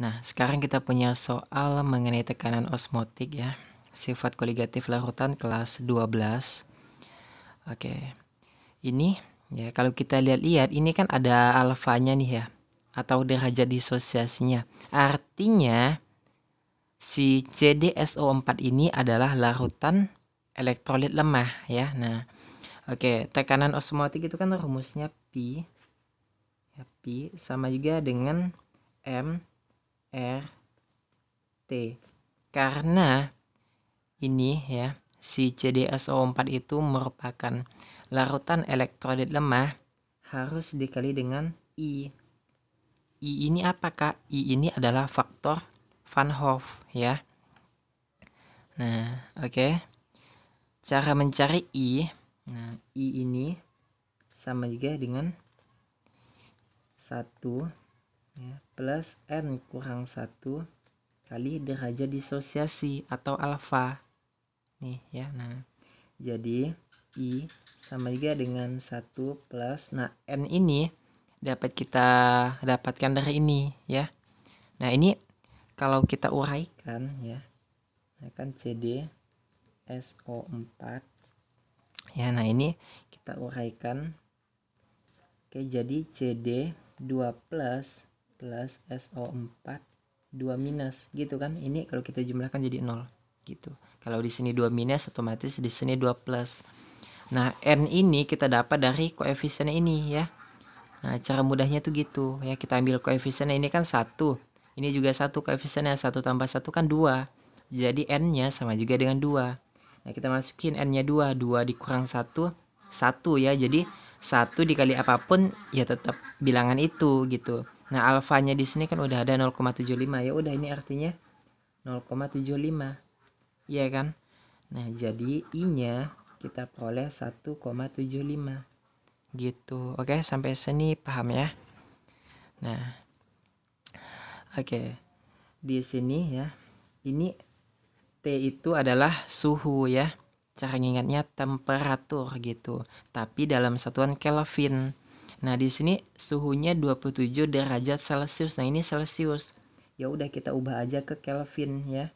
Nah, sekarang kita punya soal mengenai tekanan osmotik ya. Sifat koligatif larutan kelas 12. Oke. Ini ya kalau kita lihat-lihat ini kan ada alfanya nih ya atau derajat disosiasinya. Artinya si CDSO4 ini adalah larutan elektrolit lemah ya. Nah, oke, tekanan osmotik itu kan rumusnya P ya, P sama juga dengan M R karena ini ya si CdSO4 itu merupakan larutan elektrolit lemah harus dikali dengan I. I ini apakah? I ini adalah faktor Van Hoff ya. Nah, oke. Okay. Cara mencari I. Nah, I ini sama juga dengan 1 plus n kurang satu kali derajat disosiasi atau alfa. Nih ya, nah. Jadi I sama juga dengan satu plus nah N ini dapat kita dapatkan dari ini ya. Nah, ini kalau kita uraikan ya nah, kan CD SO4 ya nah ini kita uraikan oke jadi CD 2 plus plus SO4 2 minus gitu kan ini kalau kita jumlahkan jadi 0 gitu kalau di sini 2 minus otomatis di sini 2 plus nah N ini kita dapat dari koefisien ini ya nah cara mudahnya tuh gitu ya kita ambil koefisien ini kan satu ini juga satu koefisiennya satu tambah satu kan dua jadi N nya sama juga dengan dua nah kita masukin N nya dua dua dikurang satu satu ya jadi satu dikali apapun ya tetap bilangan itu gitu Nah, alfanya di sini kan udah ada 0,75 ya. Udah ini artinya 0,75. Iya kan? Nah, jadi i-nya kita peroleh 1,75. Gitu. Oke, sampai sini paham ya. Nah. Oke. Di sini ya. Ini T itu adalah suhu ya. Cara ngingatnya temperatur gitu. Tapi dalam satuan Kelvin. Nah, di sini suhunya 27 derajat Celcius. Nah, ini Celcius. Ya udah kita ubah aja ke Kelvin ya.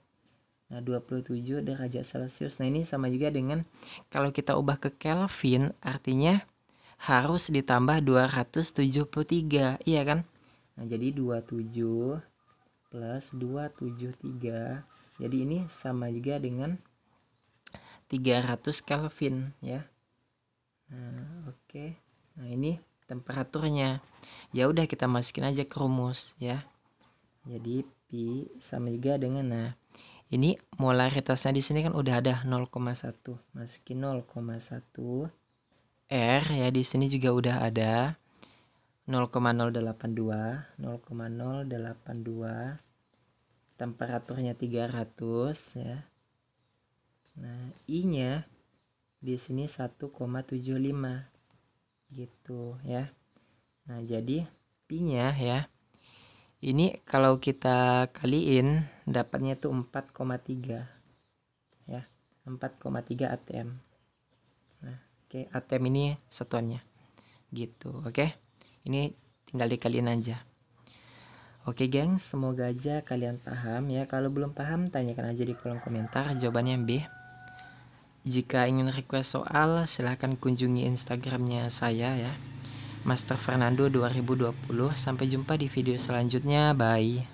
Nah, 27 derajat Celcius. Nah, ini sama juga dengan kalau kita ubah ke Kelvin artinya harus ditambah 273, iya kan? Nah, jadi 27 plus 273. Jadi ini sama juga dengan 300 Kelvin ya. Nah, oke. Okay. Nah, ini temperaturnya. Ya udah kita masukin aja ke rumus ya. Jadi pi sama juga dengan nah ini molaritasnya di sini kan udah ada 0,1. Masukin 0,1. R ya di sini juga udah ada 0,082, 0,082 temperaturnya 300 ya. Nah, I-nya di sini 1,75 gitu ya nah jadi pi nya ya ini kalau kita kaliin dapatnya tuh 4,3 ya 4,3 ATM nah oke okay, ATM ini satuannya gitu oke okay? ini tinggal dikaliin aja Oke geng? semoga aja kalian paham ya. Kalau belum paham, tanyakan aja di kolom komentar jawabannya B. Jika ingin request soal, silahkan kunjungi Instagramnya saya ya. Master Fernando 2020. Sampai jumpa di video selanjutnya. Bye.